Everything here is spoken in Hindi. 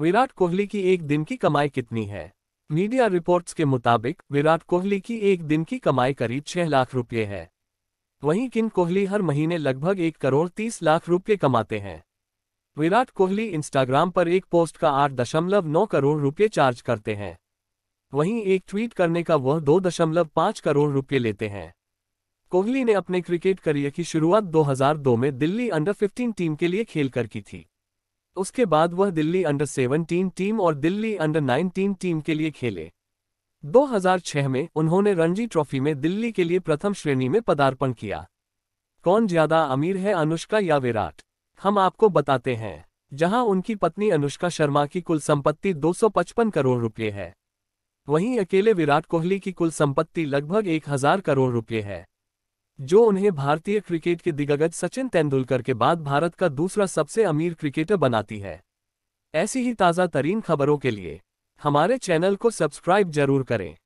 विराट कोहली की एक दिन की कमाई कितनी है मीडिया रिपोर्ट्स के मुताबिक विराट कोहली की एक दिन की कमाई करीब छह लाख रुपये है वहीं किन कोहली हर महीने लगभग एक करोड़ तीस लाख रुपये कमाते हैं विराट कोहली इंस्टाग्राम पर एक पोस्ट का आठ दशमलव नौ करोड़ रुपये चार्ज करते हैं वहीं एक ट्वीट करने का वह दो दशमलव पाँच करोड़ रुपये लेते हैं कोहली ने अपने क्रिकेट करियर की शुरुआत 2002 में दिल्ली अंडर 15 टीम के लिए खेलकर की थी उसके बाद वह दिल्ली अंडर 17 टीम और दिल्ली अंडर 19 टीम के लिए खेले 2006 में उन्होंने रणजी ट्रॉफी में दिल्ली के लिए प्रथम श्रेणी में पदार्पण किया कौन ज्यादा अमीर है अनुष्का या विराट हम आपको बताते हैं जहां उनकी पत्नी अनुष्का शर्मा की कुल संपत्ति 255 करोड़ रुपये है वहीं अकेले विराट कोहली की कुल संपत्ति लगभग 1000 करोड़ रुपये है जो उन्हें भारतीय क्रिकेट के दिग्गज सचिन तेंदुलकर के बाद भारत का दूसरा सबसे अमीर क्रिकेटर बनाती है ऐसी ही ताज़ा तरीन खबरों के लिए हमारे चैनल को सब्सक्राइब जरूर करें